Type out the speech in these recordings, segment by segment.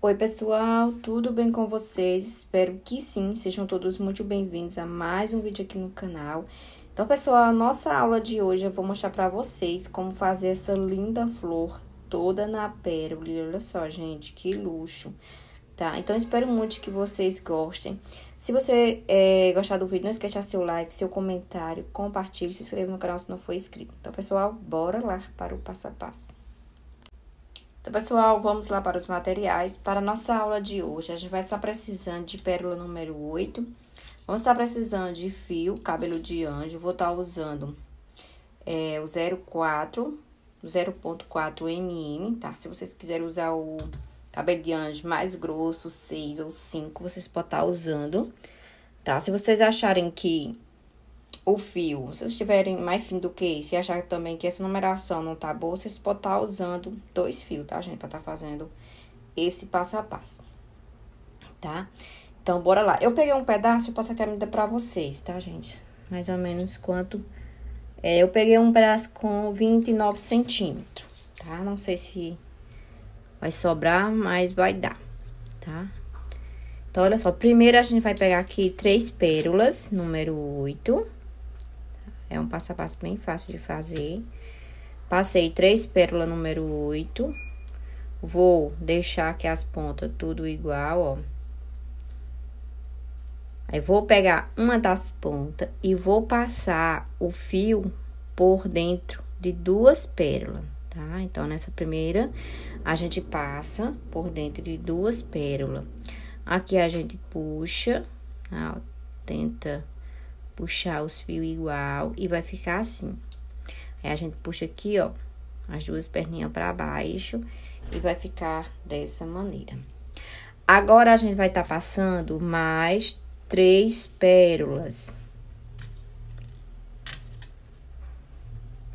Oi, pessoal, tudo bem com vocês? Espero que sim, sejam todos muito bem-vindos a mais um vídeo aqui no canal. Então, pessoal, a nossa aula de hoje eu vou mostrar para vocês como fazer essa linda flor toda na pérola. Olha só, gente, que luxo, tá? Então, espero muito que vocês gostem. Se você é, gostar do vídeo, não esqueça seu like, seu comentário, compartilhe, se inscreva no canal se não for inscrito. Então, pessoal, bora lá para o passo a passo. Então, pessoal, vamos lá para os materiais. Para a nossa aula de hoje, a gente vai estar precisando de pérola número 8. Vamos estar precisando de fio, cabelo de anjo. Vou estar usando é, o 04, 0.4 mm, tá? Se vocês quiserem usar o cabelo de anjo mais grosso, 6 ou 5, vocês podem estar usando, tá? Se vocês acharem que o fio. Se vocês tiverem mais fino do que esse e achar também que essa numeração não tá boa, vocês podem estar tá usando dois fios, tá, gente? Pra estar tá fazendo esse passo a passo, tá? Então, bora lá. Eu peguei um pedaço, eu posso aqui a pra vocês, tá, gente? Mais ou menos quanto... É, eu peguei um pedaço com 29 centímetros, tá? Não sei se vai sobrar, mas vai dar, tá? Então, olha só. Primeiro, a gente vai pegar aqui três pérolas, número 8 é um passo a passo bem fácil de fazer. Passei três pérolas número 8. Vou deixar aqui as pontas tudo igual, ó. Aí, vou pegar uma das pontas e vou passar o fio por dentro de duas pérolas, tá? Então, nessa primeira, a gente passa por dentro de duas pérolas. Aqui, a gente puxa, tá? ó, tenta puxar os fios igual e vai ficar assim. Aí a gente puxa aqui, ó, as duas perninhas para baixo e vai ficar dessa maneira. Agora a gente vai estar tá passando mais três pérolas.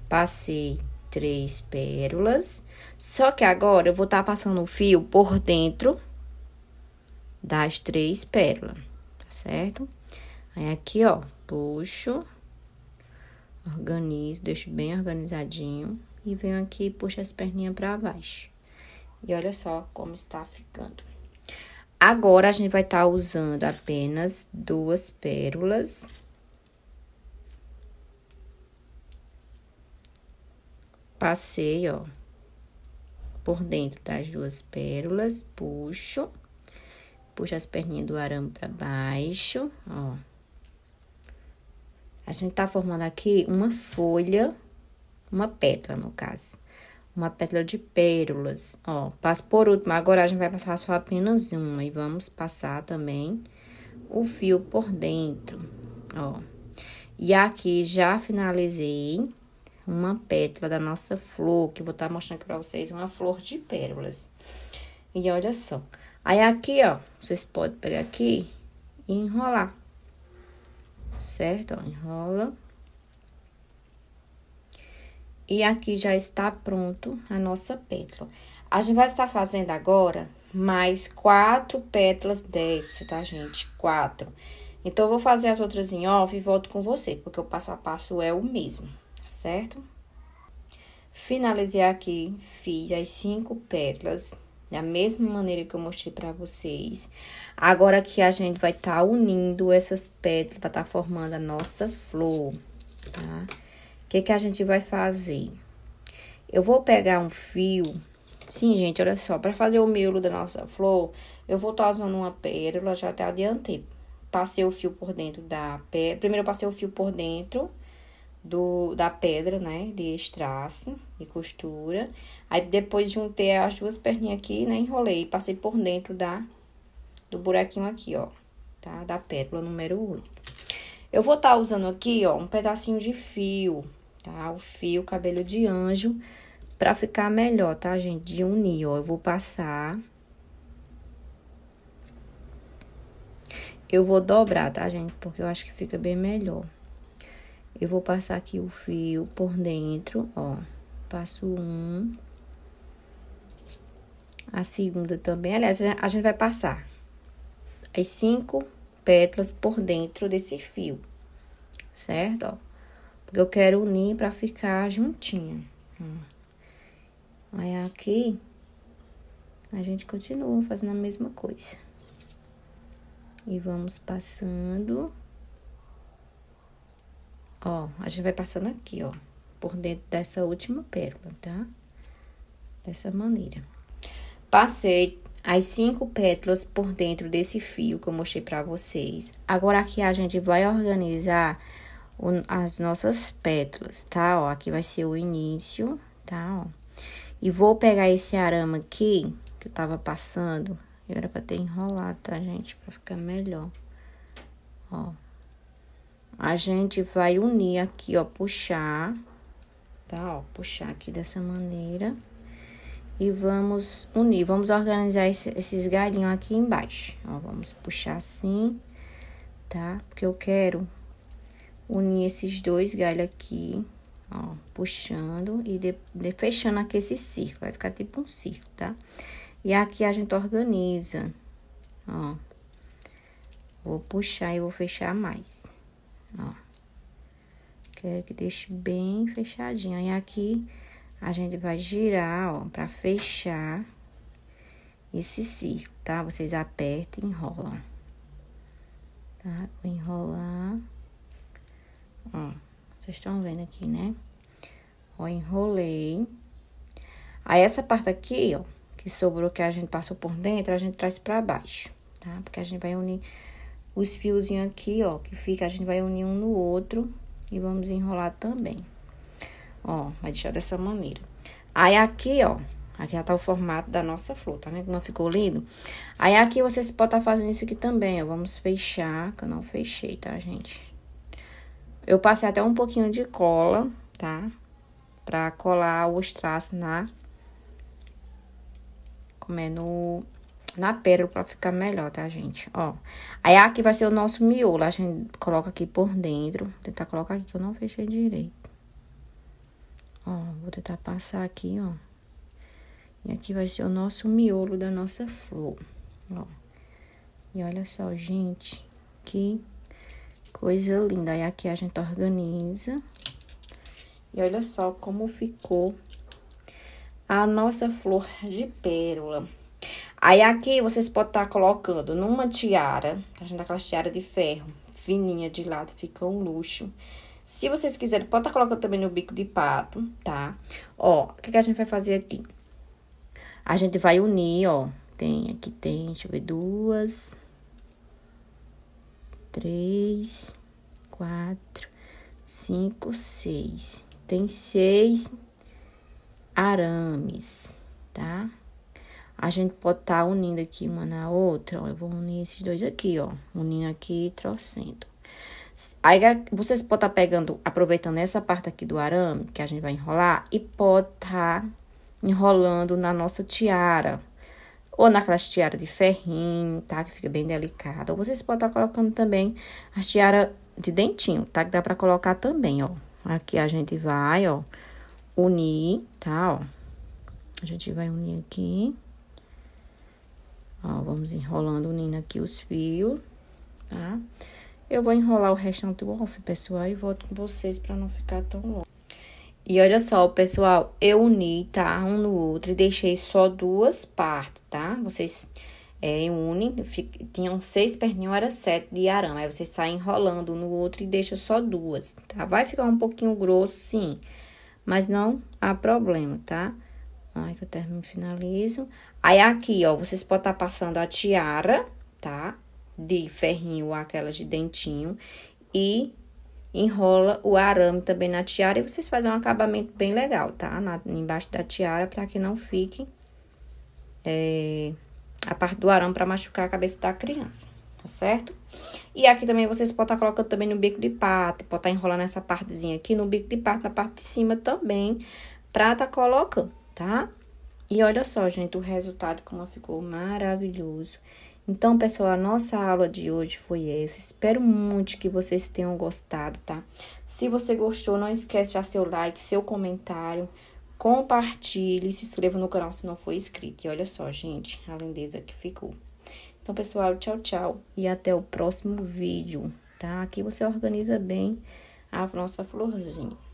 Passei três pérolas. Só que agora eu vou estar tá passando o fio por dentro das três pérolas, tá certo? Aí aqui, ó, puxo, organizo, deixo bem organizadinho e venho aqui e puxo as perninhas para baixo. E olha só como está ficando. Agora, a gente vai estar tá usando apenas duas pérolas. Passei, ó, por dentro das duas pérolas, puxo, puxo as perninhas do arame para baixo, ó. A gente tá formando aqui uma folha, uma pétala no caso, uma pétala de pérolas. Ó, passo por último, agora a gente vai passar só apenas uma e vamos passar também o fio por dentro, ó. E aqui já finalizei uma pétala da nossa flor, que eu vou estar tá mostrando aqui pra vocês, uma flor de pérolas. E olha só. Aí aqui, ó, vocês podem pegar aqui e enrolar certo? enrola. E aqui já está pronto a nossa pétala. A gente vai estar fazendo agora mais quatro pétalas dessa, tá, gente? Quatro. Então, eu vou fazer as outras em off e volto com você, porque o passo a passo é o mesmo, tá certo? Finalizei aqui, fiz as cinco pétalas da mesma maneira que eu mostrei para vocês. Agora que a gente vai estar tá unindo essas pétalas para estar tá formando a nossa flor, tá? O que que a gente vai fazer? Eu vou pegar um fio. Sim, gente, olha só, para fazer o miolo da nossa flor, eu vou estar tá usando uma pérola, já até adiantei. Passei o fio por dentro da pérola. Primeiro eu passei o fio por dentro do, da pedra, né? De straço e costura. Aí depois juntei as duas perninhas aqui, né? Enrolei e passei por dentro da, do buraquinho aqui, ó. Tá? Da pérola número 8. Eu vou estar tá usando aqui, ó, um pedacinho de fio, tá? O fio cabelo de anjo pra ficar melhor, tá, gente? De unir, ó. Eu vou passar... Eu vou dobrar, tá, gente? Porque eu acho que fica bem melhor eu vou passar aqui o fio por dentro, ó. Passo um. A segunda também. Aliás, a gente vai passar as cinco pétalas por dentro desse fio, certo? Ó, porque eu quero unir pra ficar juntinha. Aí aqui, a gente continua fazendo a mesma coisa. E vamos passando... Ó, a gente vai passando aqui, ó, por dentro dessa última pérola, tá? Dessa maneira. Passei as cinco pétalas por dentro desse fio que eu mostrei pra vocês. Agora aqui a gente vai organizar o, as nossas pétalas, tá? Ó, aqui vai ser o início, tá? Ó. E vou pegar esse arame aqui, que eu tava passando. e era pra ter enrolado, tá, gente? Pra ficar melhor. Ó. A gente vai unir aqui, ó, puxar, tá? Ó, puxar aqui dessa maneira. E vamos unir, vamos organizar esse, esses galhinhos aqui embaixo. Ó, vamos puxar assim, tá? Porque eu quero unir esses dois galhos aqui, ó, puxando e de, de, fechando aqui esse círculo. Vai ficar tipo um círculo, tá? E aqui a gente organiza, ó. Vou puxar e vou fechar mais ó. Quero que deixe bem fechadinho. E aqui a gente vai girar, ó, pra fechar esse círculo, tá? Vocês apertam e enrolam, tá? Vou enrolar, ó, vocês estão vendo aqui, né? Ó, enrolei. Aí, essa parte aqui, ó, que sobrou que a gente passou por dentro, a gente traz pra baixo, tá? Porque a gente vai unir os fiozinhos aqui, ó, que fica, a gente vai unir um no outro e vamos enrolar também. Ó, vai deixar dessa maneira. Aí aqui, ó, aqui já tá o formato da nossa flor, tá vendo como ficou lindo? Aí aqui vocês podem estar tá fazendo isso aqui também, ó, vamos fechar, que eu não fechei, tá, gente? Eu passei até um pouquinho de cola, tá? Pra colar os traços na... Como é no na pérola pra ficar melhor, tá, gente? Ó, aí aqui vai ser o nosso miolo. A gente coloca aqui por dentro. Vou tentar colocar aqui que eu não fechei direito. Ó, vou tentar passar aqui, ó. E aqui vai ser o nosso miolo da nossa flor, ó. E olha só, gente, que coisa linda. Aí aqui a gente organiza. E olha só como ficou a nossa flor de pérola. Aí aqui vocês podem estar tá colocando numa tiara, tá achando aquela tiara de ferro, fininha de lado, fica um luxo. Se vocês quiserem, pode estar tá colocando também no bico de pato, tá? Ó, o que, que a gente vai fazer aqui? A gente vai unir, ó, tem, aqui tem, deixa eu ver, duas, três, quatro, cinco, seis. Tem seis arames, tá? Tá? a gente pode estar tá unindo aqui uma na outra. Ó, eu vou unir esses dois aqui, ó. Unindo aqui e trocendo. Aí vocês podem estar tá pegando, aproveitando essa parte aqui do arame que a gente vai enrolar e pode estar tá enrolando na nossa tiara. Ou naquelas tiara de ferrinho, tá? Que fica bem delicada. Ou vocês podem estar tá colocando também a tiara de dentinho, tá? Que dá pra colocar também, ó. Aqui a gente vai, ó, unir, tá? Ó. A gente vai unir aqui. Ó, vamos enrolando unindo aqui os fios, tá? Eu vou enrolar o restante do off, pessoal, e volto com vocês para não ficar tão longo. E olha só, pessoal, eu uni, tá? Um no outro e deixei só duas partes, tá? Vocês é, unem, tinham seis perninhas, era sete de arame. Aí vocês saem enrolando um no outro e deixa só duas, tá? Vai ficar um pouquinho grosso, sim, mas não há problema, tá? Tá? Ai, que eu termino, finalizo. Aí aqui, ó, vocês podem estar tá passando a tiara, tá? De ferrinho, aquela de dentinho. E enrola o arame também na tiara e vocês fazem um acabamento bem legal, tá? Na, embaixo da tiara, para que não fique é, a parte do arame para machucar a cabeça da criança, tá certo? E aqui também vocês podem estar tá colocando também no bico de pato, pode estar tá enrolando essa partezinha aqui no bico de pato, na parte de cima também, pra tá colocando tá? E olha só, gente, o resultado como ficou maravilhoso. Então, pessoal, a nossa aula de hoje foi essa. Espero muito que vocês tenham gostado, tá? Se você gostou, não esquece já seu like, seu comentário, compartilhe, se inscreva no canal se não for inscrito. E olha só, gente, a lindeza que ficou. Então, pessoal, tchau, tchau e até o próximo vídeo, tá? Aqui você organiza bem a nossa florzinha.